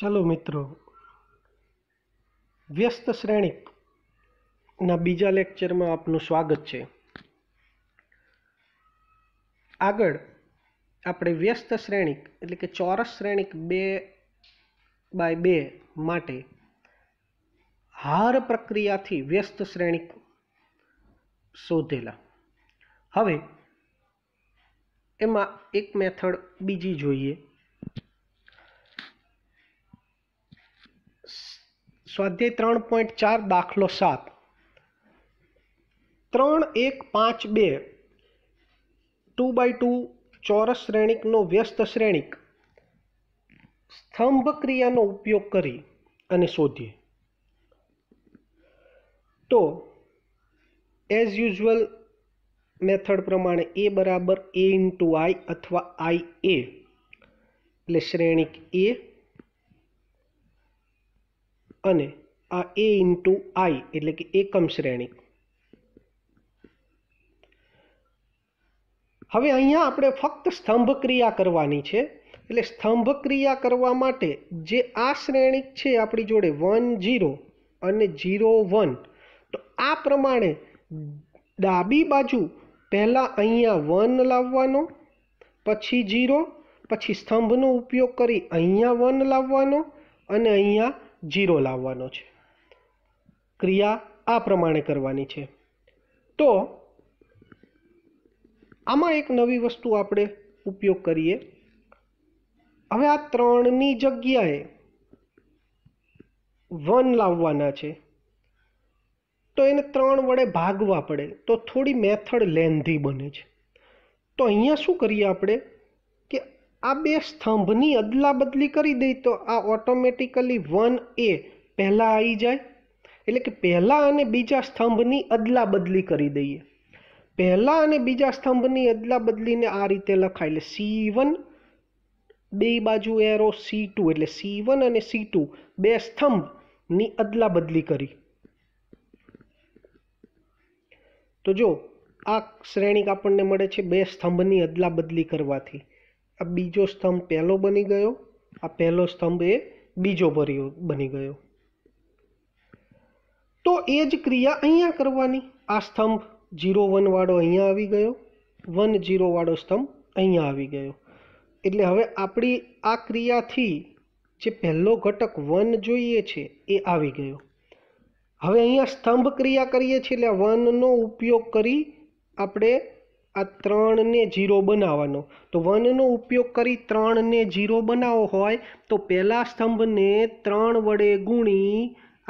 ચાલો મિત્રો વ્યસ્ત શ્રેણીના બીજા લેક્ચરમાં આપનું સ્વાગત છે આગળ આપણે વ્યસ્ત શ્રેણીક એટલે કે ચોરસ શ્રેણીક બે બાય બે માટે હાર પ્રક્રિયાથી વ્યસ્ત શ્રેણીક શોધેલા હવે એમાં એક મેથડ બીજી જોઈએ સ્વાધ્યાય ત્રણ પોઈન્ટ ચાર દાખલો સાત ત્રણ એક પાંચ બે ટુ બાય ટુ ચોરસ શ્રેણીકનો વ્યસ્ત શ્રેણીક સ્તંભ ક્રિયાનો ઉપયોગ કરી અને શોધીએ તો એઝ યુઝ્યુઅલ મેથડ પ્રમાણે એ બરાબર એ ઇન્ટુ આઈ અથવા આઈ એ એટલે શ્રેણીક એ અને આ એ ઇન્ટુ આઈ એટલે કે એકમ શ્રેણી હવે અહીંયા આપણે ફક્ત સ્તંભ ક્રિયા કરવાની છે એટલે સ્તંભ ક્રિયા કરવા માટે જે આ શ્રેણિક છે આપણી જોડે વન જીરો અને જીરો વન તો આ પ્રમાણે ડાબી બાજુ પહેલાં અહીંયા વન લાવવાનો પછી જીરો પછી સ્તંભનો ઉપયોગ કરી અહીંયા વન લાવવાનો અને અહીંયા જીરો લાવવાનો છે ક્રિયા આ પ્રમાણે કરવાની છે તો આમાં એક નવી વસ્તુ આપણે ઉપયોગ કરીએ હવે આ ત્રણની જગ્યાએ વન લાવવાના છે તો એને ત્રણ વડે ભાગવા પડે તો થોડી મેથડ લેન્ધી બને છે તો અહીંયા શું કરીએ આપણે કે આ બે સ્તંભની અદલા બદલી કરી દઈ તો આ ઓટોમેટિકલી વન એ પહેલાં આવી જાય એટલે કે પહેલાં અને બીજા સ્તંભની અદલા બદલી કરી દઈએ પહેલાં અને બીજા સ્તંભની અદલા બદલીને આ રીતે લખાય એટલે સી વન બે બાજુ એરો સી ટુ એટલે સી વન અને સી ટુ બે સ્તંભની અદલા બદલી કરી તો જો આ શ્રેણીક આપણને મળે છે બે સ્તંભની અદલા બદલી કરવાથી આ બીજો સ્તંભ પહેલો બની ગયો આ પહેલો સ્તંભ એ બીજો ભર્યો બની ગયો તો એ જ ક્રિયા અહીંયા કરવાની આ સ્તંભ જીરો વનવાળો અહીંયા આવી ગયો વન જીરોવાળો સ્તંભ અહીંયા આવી ગયો એટલે હવે આપણી આ ક્રિયાથી જે પહેલો ઘટક વન જોઈએ છે એ આવી ગયો હવે અહીંયા સ્તંભ ક્રિયા કરીએ છીએ એટલે વનનો ઉપયોગ કરી આપણે આ ત્રણને જીરો બનાવવાનો તો વનનો ઉપયોગ કરી ત્રણને જીરો બનાવવો હોય તો પહેલા સ્તંભને ત્રણ વડે ગુણી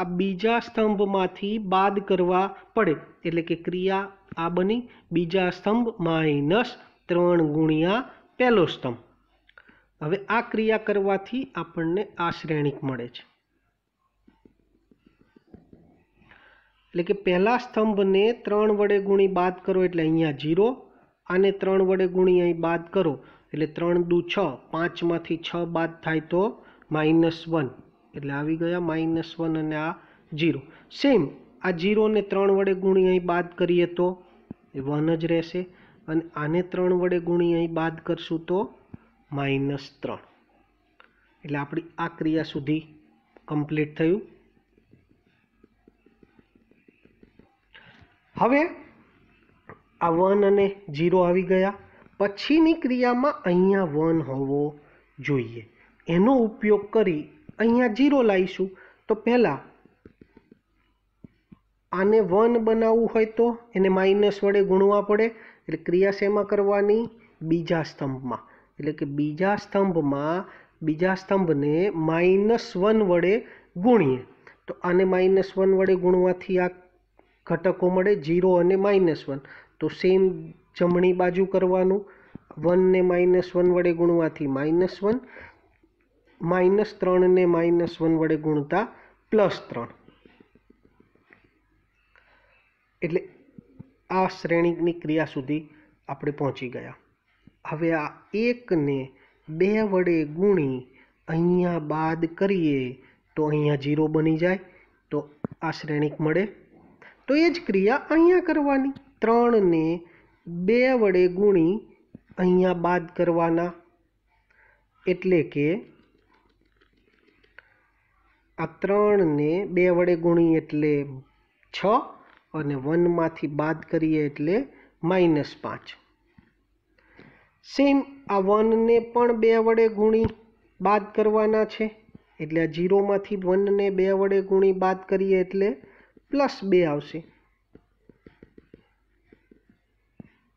આ બીજા સ્તંભમાંથી બાદ કરવા પડે એટલે કે ક્રિયા આ બની બીજા સ્તંભ માઇનસ ત્રણ ગુણ્યા પહેલો સ્તંભ હવે આ ક્રિયા કરવાથી આપણને આ શ્રેણિક મળે છે એટલે કે પહેલા સ્તંભને ત્રણ વડે ગુણી બાદ કરો એટલે અહીંયા જીરો આને ત્રણ વડે ગુણી અહીં બાદ કરો એટલે ત્રણ દુ છ પાંચમાંથી છ બાદ થાય તો માઇનસ વન એટલે આવી ગયા માઇનસ વન અને આ જીરો સેમ આ જીરોને ત્રણ વડે ગુણી અહીં બાદ કરીએ તો એ વન જ રહેશે અને આને ત્રણ વડે ગુણી અહીં બાદ કરશું તો માઇનસ ત્રણ એટલે આપણી આ ક્રિયા સુધી કમ્પ્લીટ થયું હવે આ વન અને ઝીરો આવી ગયા પછીની ક્રિયામાં અહીંયા વન હોવો જોઈએ એનો ઉપયોગ કરી અહીંયા ઝીરો લાવીશું તો પહેલાં આને વન બનાવવું હોય તો એને માઇનસ વડે ગુણવા પડે એટલે ક્રિયા શેમાં કરવાની બીજા સ્તંભમાં એટલે કે બીજા સ્તંભમાં બીજા સ્તંભને માઇનસ વન વડે ગુણીએ તો આને માઇનસ વન વડે ગુણવાથી આ ઘટકો મળે જીરો અને માઇનસ વન તો સેમ જમણી બાજુ કરવાનું વનને માઇનસ વન વડે ગુણવાથી માઇનસ વન માઇનસ ત્રણને માઇનસ વન વડે ગુણતા પ્લસ ત્રણ એટલે આ શ્રેણીની ક્રિયા સુધી આપણે પહોંચી ગયા હવે આ એકને બે વડે ગુણી અહીંયા બાદ કરીએ તો અહીંયા ઝીરો બની જાય તો આ શ્રેણીક મળે તો એ જ ક્રિયા અહીંયા કરવાની ત્રણને બે વડે ગુણી અહીંયા બાદ કરવાના એટલે કે આ ત્રણને બે વડે ગુણી એટલે છ અને વનમાંથી બાદ કરીએ એટલે માઇનસ પાંચ સેમ આ વનને પણ બે વડે ગુણી બાદ કરવાના છે એટલે આ જીરોમાંથી વનને બે વડે ગુણી બાદ કરીએ એટલે પ્લસ બે આવશે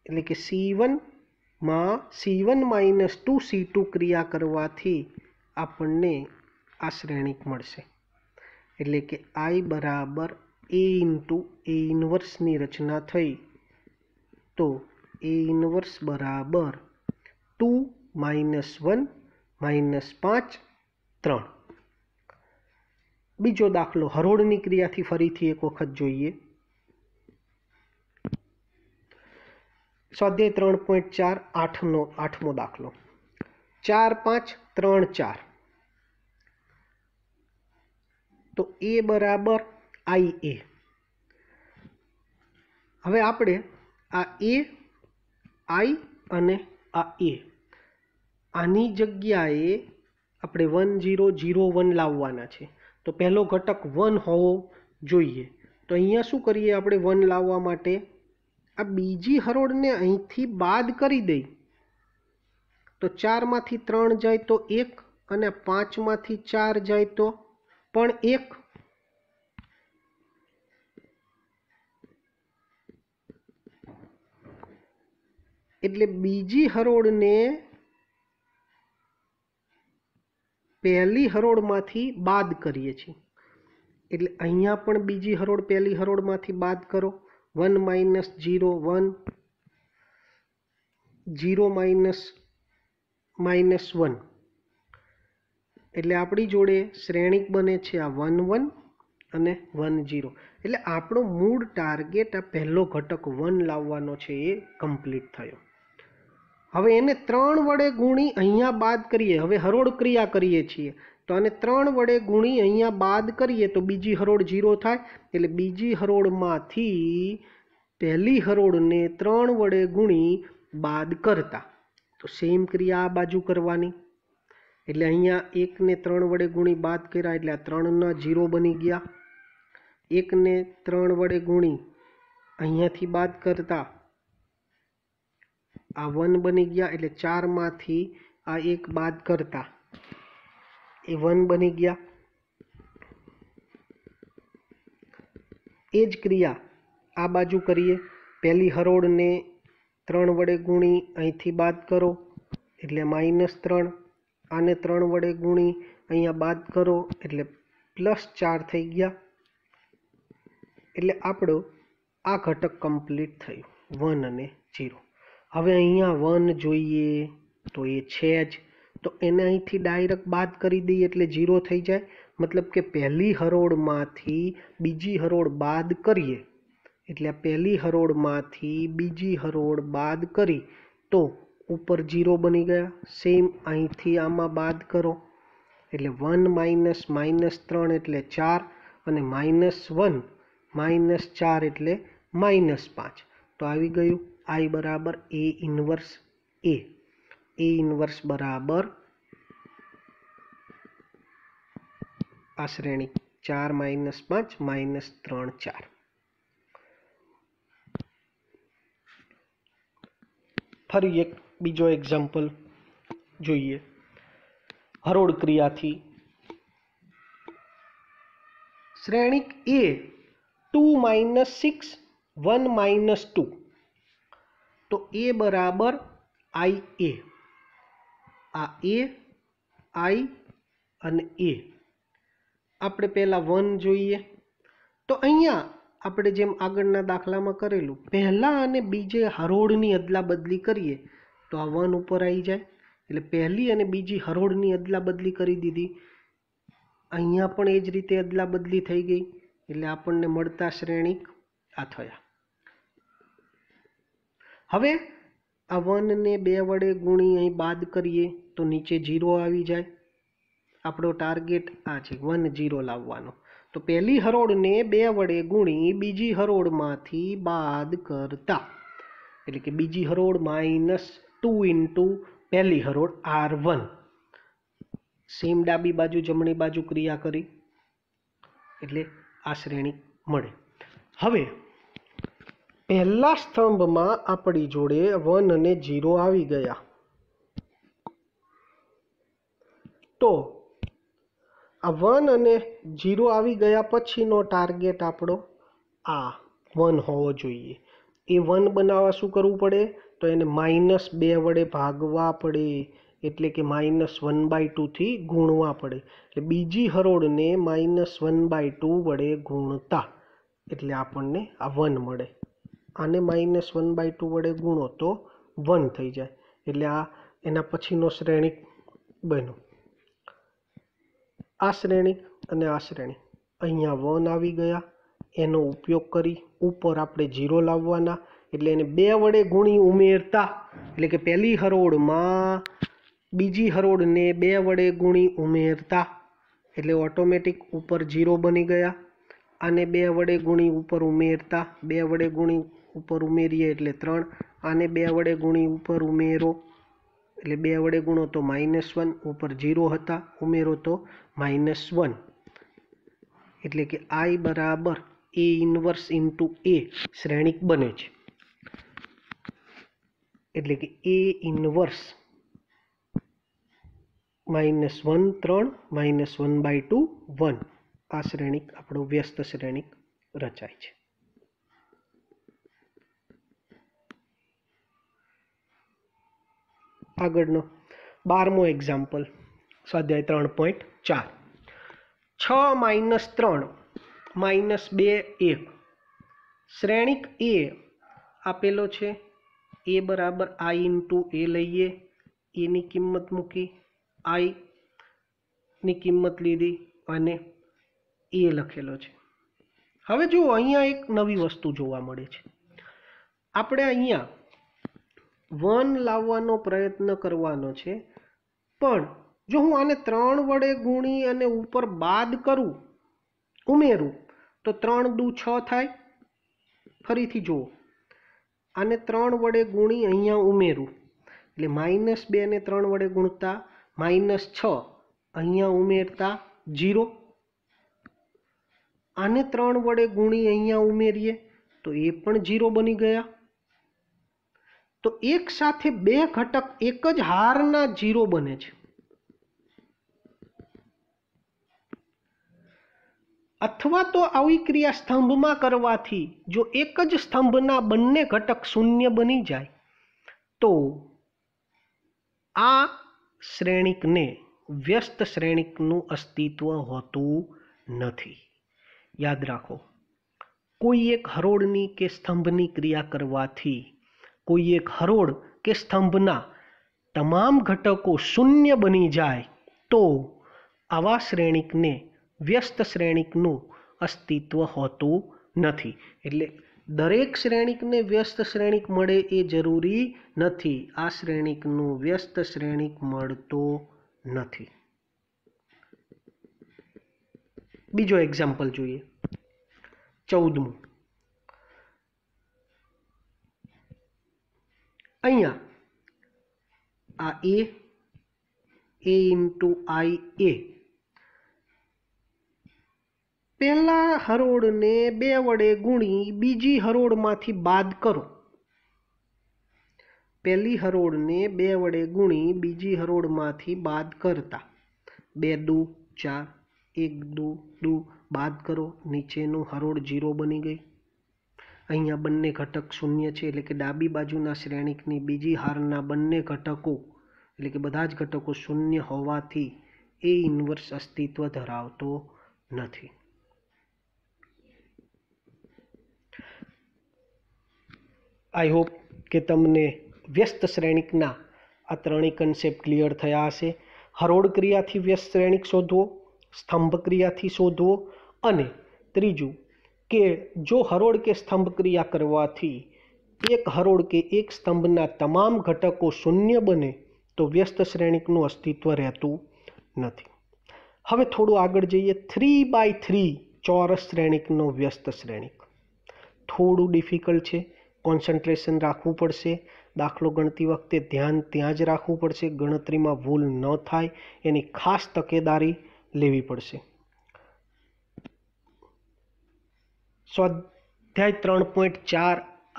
એટલે કે c1 માં c1 - 2c2 ક્રિયા કરવાથી આપણને આ શ્રેણિક મળશે એટલે કે i = a * a ઇનવર્સ ની રચના થઈ તો a ઇનવર્સ = 2 - 1 - 5 3 બીજો દાખલો હરોળની ક્રિયાથી ફરીથી એક વખત જોઈએ સ્વાધ્યાય ત્રણ પોઈન્ટ ચાર આઠનો આઠમો દાખલો ચાર પાંચ ત્રણ ચાર તો એ બરાબર આઈ એ હવે આપણે આ એ આઈ અને આ એ આની જગ્યાએ આપણે વન ઝીરો ઝીરો વન લાવવાના છે તો પહેલો ઘટક વન હોવો જોઈએ તો અહીંયા શું કરીએ આપણે વન લાવવા માટે આ બીજી હરોળને અહીંથી બાદ કરી દઈ તો ચારમાંથી ત્રણ જાય તો એક અને પાંચમાંથી ચાર જાય તો પણ એક એટલે બીજી હરોળને પહેલી હરોળમાંથી બાદ કરીએ છીએ એટલે અહીંયા પણ બીજી હરોળ પહેલી હરોળમાંથી બાદ કરો one minus zero one zero minus minus one એટલે આપણી જોડે શ્રેણિક બને છે આ વન વન અને વન જીરો એટલે આપણો મૂળ ટાર્ગેટ આ પહેલો ઘટક વન લાવવાનો છે એ કમ્પ્લીટ થયો હવે એને ત્રણ વડે ગુણી અહીંયા બાદ કરીએ હવે હરોળ ક્રિયા કરીએ છીએ તો આને ત્રણ વડે ગુણી અહીંયા બાદ કરીએ તો બીજી હરોળ જીરો થાય એટલે બીજી હરોળમાંથી પહેલી હરોળને ત્રણ વડે ગુણી બાદ કરતા તો સેમ ક્રિયા આ બાજુ કરવાની એટલે અહીંયા એકને ત્રણ વડે ગુણી બાદ કર્યા એટલે આ ત્રણના જીરો બની ગયા એકને ત્રણ વડે ગુણી અહીંયાથી બાદ કરતા આ વન બની ગયા એટલે ચારમાંથી આ એક બાદ કરતા એ વન બની ગયા એ જ ક્રિયા આ બાજુ કરીએ પહેલી હરોળને ત્રણ વડે ગુણી અહીંથી બાદ કરો એટલે માઇનસ ત્રણ આને ત્રણ વડે ગુણી અહીંયા બાદ કરો એટલે પ્લસ ચાર થઈ ગયા એટલે આપણો આ ઘટક કમ્પ્લીટ થયું વન અને જીરો હવે અહીંયા વન જોઈએ તો એ છે જ તો એને અહીંથી ડાયરેક્ટ બાદ કરી દઈએ એટલે ઝીરો થઈ જાય મતલબ કે પહેલી હરોળમાંથી બીજી હરોળ બાદ કરીએ એટલે પહેલી હરોળમાંથી બીજી હરોળ બાદ કરી તો ઉપર ઝીરો બની ગયા સેમ અહીંથી આમાં બાદ કરો એટલે વન માઇનસ માઇનસ ત્રણ એટલે ચાર અને માઇનસ વન માઇનસ ચાર એટલે માઇનસ પાંચ તો આવી ગયું आई बराबर A inverse A A inverse बराबर आ श्रेणी चार माइनस पांच माइनस त्र चार फरी एक बीजो एक्जाम्पल जो हरोड़ क्रिया थी श्रेणी A two minus six one minus two તો એ બરાબર આઈ એ આ એ આઈ અને એ આપણે પહેલાં વન જોઈએ તો અહીંયા આપણે જેમ આગળના દાખલામાં કરેલું પહેલાં અને બીજે હરોળની અદલા બદલી કરીએ તો આ વન ઉપર આવી જાય એટલે પહેલી અને બીજી હરોળની અદલા બદલી કરી દીધી અહીંયા પણ એ જ રીતે અદલાબદલી થઈ ગઈ એટલે આપણને મળતા શ્રેણીક આ થયા હવે આ વનને બે વડે ગુણી અહીં બાદ કરીએ તો નીચે જીરો આવી જાય આપણો ટાર્ગેટ આ છે વન જીરો લાવવાનો તો પહેલી હરોળને બે વડે ગુણી બીજી હરોળમાંથી બાદ કરતા એટલે કે બીજી હરોળ માઇનસ ટુ ઇન્ટુ પહેલી હરોળ આર વન સેમ ડાબી બાજુ જમણી બાજુ ક્રિયા કરી એટલે આ શ્રેણી મળે હવે પહેલા સ્તંભમાં આપણી જોડે વન અને ઝીરો આવી ગયા તો આ વન અને ઝીરો આવી ગયા પછીનો ટાર્ગેટ આપણો આ વન હોવો જોઈએ એ વન બનાવવા શું કરવું પડે તો એને માઇનસ બે વડે ભાગવા પડે એટલે કે માઇનસ વન બાય ટુથી ગુણવા પડે એટલે બીજી હરોળને માઇનસ વન બાય ટુ વડે ગુણતા એટલે આપણને આ વન મળે આને માઇનસ વન બાય ટુ વડે ગુણો તો વન થઈ જાય એટલે આ એના પછીનો શ્રેણિક બન્યો આ શ્રેણિક અને આ શ્રેણી અહીંયા વન આવી ગયા એનો ઉપયોગ કરી ઉપર આપણે જીરો લાવવાના એટલે એને બે વડે ગુણી ઉમેરતા એટલે કે પહેલી હરોળમાં બીજી હરોળને બે વડે ગુણી ઉમેરતા એટલે ઓટોમેટિક ઉપર જીરો બની ગયા આને બે વડે ગુણી ઉપર ઉમેરતા બે વડે ગુણી ઉપર ઉમેરીએ એટલે ત્રણ આને બે વડે ગુણી ઉપર ઉમેરો એટલે બે વડે ગુણો તો માઇનસ વન ઉપર ઝીરો હતા ઉમેરો તો માઇનસ વન એટલે કે આઈ બરાબર એ ઇન્વર્સ ઇન્ટુ એ શ્રેણિક બને છે એટલે કે એ ઇન્વર્સ માઇનસ વન ત્રણ minus one by two one આ શ્રેણિક આપણો વ્યસ્ત શ્રેણીક રચાય છે આગળનો બારમો એક્ઝામ્પલ સ્વાધ્યાય ત્રણ પોઈન્ટ ચાર છ માઇનસ ત્રણ માઇનસ બે એક શ્રેણિક એ આપેલો છે એ બરાબર આઈ ઇન્ટુ એ લઈએ એની કિંમત મૂકી આઈની કિંમત લીધી અને એ લખેલો છે હવે જુઓ અહીંયા એક નવી વસ્તુ જોવા મળે છે આપણે અહીંયા વન લાવવાનો પ્રયત્ન કરવાનો છે પણ જો હું આને ત્રણ વડે ગુણી અને ઉપર બાદ કરું ઉમેરું તો ત્રણ દુ છ થાય ફરીથી જુઓ આને ત્રણ વડે ગુણી અહીંયા ઉમેરું એટલે માઇનસ બેને ત્રણ વડે ગુણતા માઇનસ છ અહીંયા ઉમેરતા જીરો આને ત્રણ વડે ગુણી અહીંયા ઉમેરીએ તો એ પણ જીરો બની ગયા તો એક સાથે બે ઘટક એક જ હારના જીરો બને છે અથવા તો આવી ક્રિયા સ્તંભમાં કરવાથી જો એક જ સ્તંભના બંને ઘટક શૂન્ય બની જાય તો આ શ્રેણિકને વ્યસ્ત શ્રેણિકનું અસ્તિત્વ હોતું નથી યાદ રાખો કોઈ એક હરોળની કે સ્તંભની ક્રિયા કરવાથી કોઈ એક હરોળ કે સ્તંભના તમામ ઘટકો શૂન્ય બની જાય તો આવા શ્રેણીકને વ્યસ્ત શ્રેણીકનું અસ્તિત્વ હોતું નથી એટલે દરેક શ્રેણીકને વ્યસ્ત શ્રેણિક મળે એ જરૂરી નથી આ શ્રેણીકનું વ્યસ્ત શ્રેણીક મળતો નથી બીજો એક્ઝામ્પલ જોઈએ ચૌદમું અહીંયા આ એ એ ઇન્ટુ આઈ એ પહેલા હરોળને બે વડે ગુણી બીજી હરોળમાંથી બાદ કરો પહેલી હરોળને બે વડે ગુણી બીજી હરોળમાંથી બાદ કરતા બે દુ ચાર એક દુ દુ બાદ કરો નીચેનું હરોળ જીરો બની ગઈ અહીંયા બંને ઘટક શૂન્ય છે એટલે કે ડાબી બાજુના શ્રેણિકની બીજી હારના બંને ઘટકો એટલે કે બધા જ ઘટકો શૂન્ય હોવાથી એ ઇન્વર્સ અસ્તિત્વ ધરાવતો નથી આઈ હોપ કે તમને વ્યસ્ત શ્રેણિકના આ ત્રણેય કન્સેપ્ટ ક્લિયર થયા હશે હરોળ ક્રિયાથી વ્યસ્ત શ્રેણિક શોધવો સ્તંભ ક્રિયાથી શોધવો અને ત્રીજું કે જો હરોળ કે સ્તંભ ક્રિયા કરવાથી એક હરોળ કે એક સ્તંભના તમામ ઘટકો શૂન્ય બને તો વ્યસ્ત શ્રેણીકનું અસ્તિત્વ રહેતું નથી હવે થોડું આગળ જઈએ થ્રી બાય થ્રી ચોરસ શ્રેણીકનો વ્યસ્ત શ્રેણીક થોડું ડિફિકલ્ટ છે કોન્સન્ટ્રેશન રાખવું પડશે દાખલો ગણતી વખતે ધ્યાન ત્યાં જ રાખવું પડશે ગણતરીમાં ભૂલ ન થાય એની ખાસ તકેદારી લેવી પડશે સ્વાધ્યાય ત્રણ પોઈન્ટ ચાર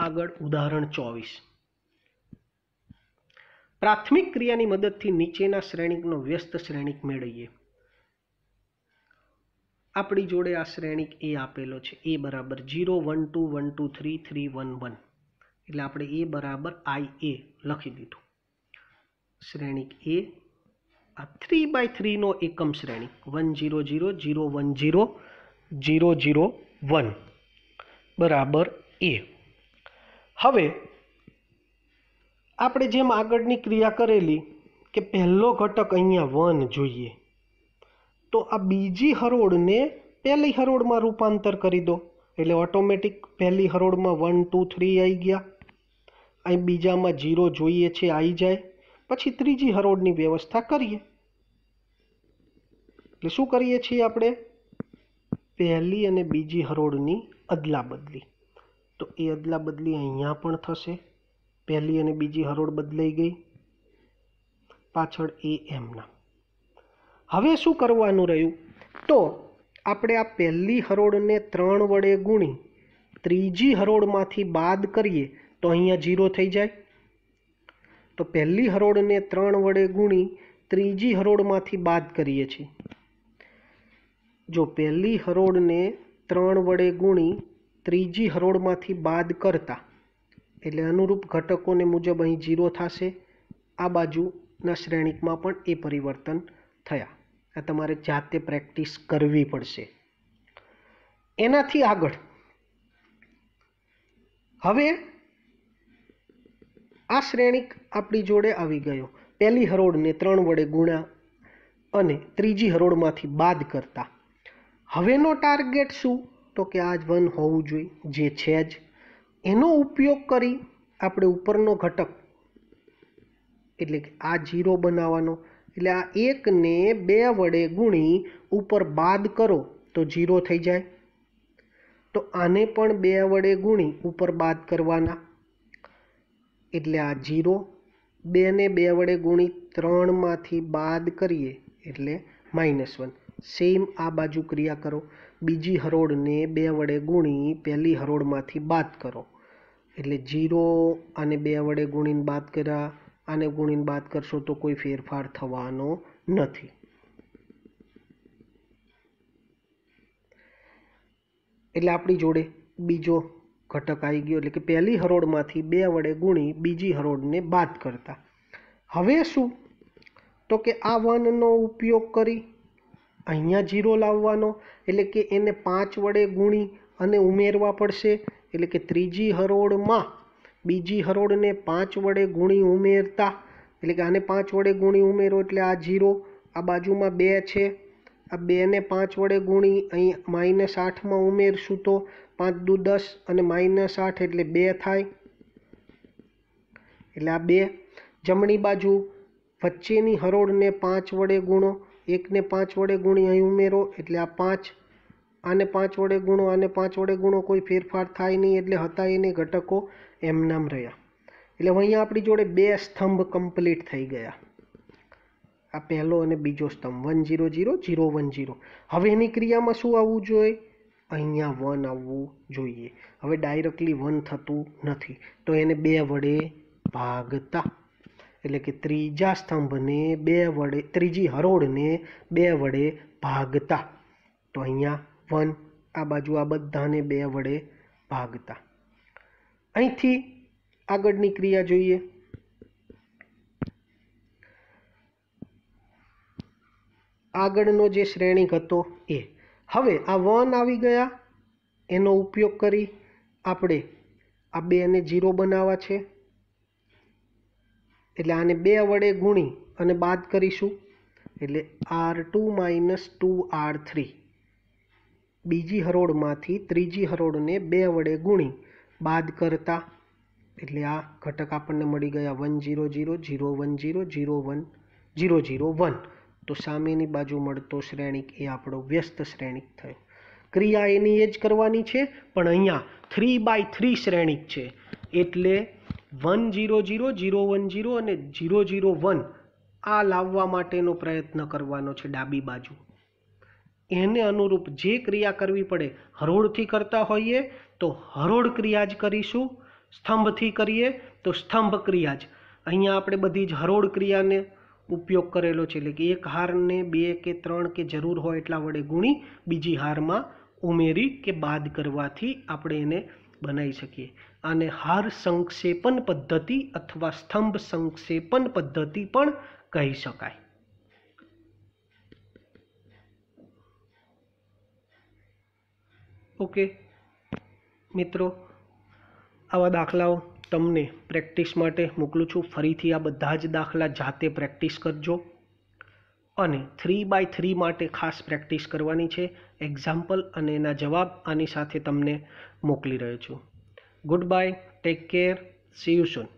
આગળ ઉદાહરણ ચોવીસ પ્રાથમિક ક્રિયાની મદદથી નીચેના શ્રેણીકનો વ્યસ્ત શ્રેણિક મેળવીએ આપણી જોડે આ શ્રેણિક એ આપેલો છે એ બરાબર zero one two one two three three one one એટલે આપણે એ બરાબર આઈ એ લખી દીધું શ્રેણિક એ આ થ્રી બાય થ્રીનો એકમ શ્રેણીક one zero zero zero one zero zero zero one બરાબર એ હવે આપણે જેમ આગળની ક્રિયા કરેલી કે પહેલો ઘટક અહીંયા વન જોઈએ તો આ બીજી હરોળને પહેલી હરોળમાં રૂપાંતર કરી દો એટલે ઓટોમેટિક પહેલી હરોળમાં વન ટુ થ્રી આવી ગયા અહીં બીજામાં જીરો જોઈએ છે આવી જાય પછી ત્રીજી હરોળની વ્યવસ્થા કરીએ એટલે શું કરીએ છીએ આપણે પહેલી અને બીજી હરોળની અદલા બદલી તો એ અદલા બદલી અહીંયા પણ થશે પહેલી અને બીજી હરોળ બદલાઈ ગઈ પાછળ એ એમના હવે શું કરવાનું રહ્યું તો આપણે આ પહેલી હરોળને ત્રણ વડે ગુણી ત્રીજી હરોળમાંથી બાદ કરીએ તો અહીંયા જીરો થઈ જાય તો પહેલી હરોળને ત્રણ વડે ગુણી ત્રીજી હરોળમાંથી બાદ કરીએ છીએ જો પહેલી હરોળને ત્રણ વડે ગુણી ત્રીજી હરોળમાંથી બાદ કરતા એટલે અનુરૂપ ઘટકોને મુજબ અહીં જીરો થશે આ બાજુના શ્રેણીકમાં પણ એ પરિવર્તન થયા આ તમારે જાતે પ્રેક્ટિસ કરવી પડશે એનાથી આગળ હવે આ શ્રેણીક આપણી જોડે આવી ગયો પહેલી હરોળને ત્રણ વડે ગુણ્યા અને ત્રીજી હરોળમાંથી બાદ કરતા હવેનો ટાર્ગેટ શું તો કે આ જ વન હોવું જોઈએ જે છે જ એનો ઉપયોગ કરી આપણે ઉપરનો ઘટક એટલે કે આ જીરો બનાવવાનો એટલે આ એકને બે વડે ગુણી ઉપર બાદ કરો તો જીરો થઈ જાય તો આને પણ બે વડે ગુણી ઉપર બાદ કરવાના એટલે આ જીરો બેને બે વડે ગુણી ત્રણમાંથી બાદ કરીએ એટલે માઇનસ વન સેમ આ બાજુ ક્રિયા કરો બીજી હરોળને બે વડે ગુણી પહેલી હરોળમાંથી બાદ કરો એટલે જીરો અને બે વડે ગુણીને બાદ કર્યા આને ગુણીને બાદ કરશો તો કોઈ ફેરફાર થવાનો નથી એટલે આપણી જોડે બીજો ઘટક આવી ગયો એટલે કે પહેલી હરોળમાંથી બે વડે ગુણી બીજી હરોળને બાદ કરતા હવે શું તો કે આ વનનો ઉપયોગ કરી અહીંયા જીરો લાવવાનો એટલે કે એને પાંચ વડે ગુણી અને ઉમેરવા પડશે એટલે કે ત્રીજી હરોળમાં બીજી હરોળને પાંચ વડે ગુણી ઉમેરતા એટલે કે આને પાંચ વડે ગુણી ઉમેરો એટલે આ જીરો આ બાજુમાં બે છે આ બેને પાંચ વડે ગુણી અહીં માઇનસ આઠમાં ઉમેરશું તો પાંચ દુ દસ અને માઇનસ આઠ એટલે બે થાય એટલે આ બે જમણી બાજુ વચ્ચેની હરોળને પાંચ વડે ગુણો એકને પાંચ વડે ગુણી અહીં ઉમેરો એટલે આ પાંચ આને પાંચ વડે ગુણો આને પાંચ વડે ગુણો કોઈ ફેરફાર થાય નહીં એટલે હતા એને ઘટકો એમનામ રહ્યા એટલે અહીંયા આપણી જોડે બે સ્તંભ કમ્પ્લીટ થઈ ગયા આ પહેલો અને બીજો સ્તંભ one zero zero zero one zero હવે એની ક્રિયામાં શું આવવું જોઈએ અહીંયા વન આવવું જોઈએ હવે ડાયરેક્ટલી વન થતું નથી તો એને બે વડે ભાગતા એટલે કે ત્રીજા સ્તંભને બે વડે ત્રીજી હરોળને બે વડે ભાગતા તો અહીંયા વન આ બાજુ આ બધાને બે વડે ભાગતા અહીંથી આગળની ક્રિયા જોઈએ આગળનો જે શ્રેણીક હતો એ હવે આ વન આવી ગયા એનો ઉપયોગ કરી આપણે આ બેને જીરો બનાવવા છે એટલે આને બે વડે ગુણી અને બાદ કરીશું એટલે R two minus two R three બીજી હરોળમાંથી ત્રીજી હરોળને બે વડે ગુણી બાદ કરતા એટલે આ ઘટક આપણને મળી ગયા one zero zero zero one zero zero one zero zero one તો સામેની બાજુ મળતો શ્રેણિક એ આપણો વ્યસ્ત શ્રેણિક થયો ક્રિયા એની એ જ કરવાની છે પણ અહીંયા થ્રી બાય થ્રી શ્રેણિક છે એટલે one zero zero zero one zero અને ઝીરો ઝીરો વન આ લાવવા માટેનો પ્રયત્ન કરવાનો છે ડાબી બાજુ એને અનુરૂપ જે ક્રિયા કરવી પડે હરોળથી કરતા હોઈએ તો હરોળ ક્રિયા જ કરીશું સ્તંભથી કરીએ તો સ્તંભ ક્રિયા જ અહીંયા આપણે બધી જ હરોળ ક્રિયાને ઉપયોગ કરેલો છે એટલે કે એક હારને બે કે ત્રણ કે જરૂર હોય એટલા વડે ગુણી બીજી હારમાં ઉમેરી કે બાદ કરવાથી આપણે એને બનાવી શકીએ આને હાર સંક્ષેપણ પદ્ધતિ અથવા સ્તંભ સંક્ષેપણ પદ્ધતિ પણ કહી શકાય ઓકે મિત્રો આવા દાખલાઓ તમને પ્રેક્ટિસ માટે મોકલું છું ફરીથી આ બધા જ દાખલા જાતે પ્રેક્ટિસ કરજો અને થ્રી બાય થ્રી માટે ખાસ પ્રેક્ટિસ કરવાની છે એક્ઝામ્પલ અને એના જવાબ આની સાથે તમને મોકલી રહ્યો છું goodbye take care see you Sun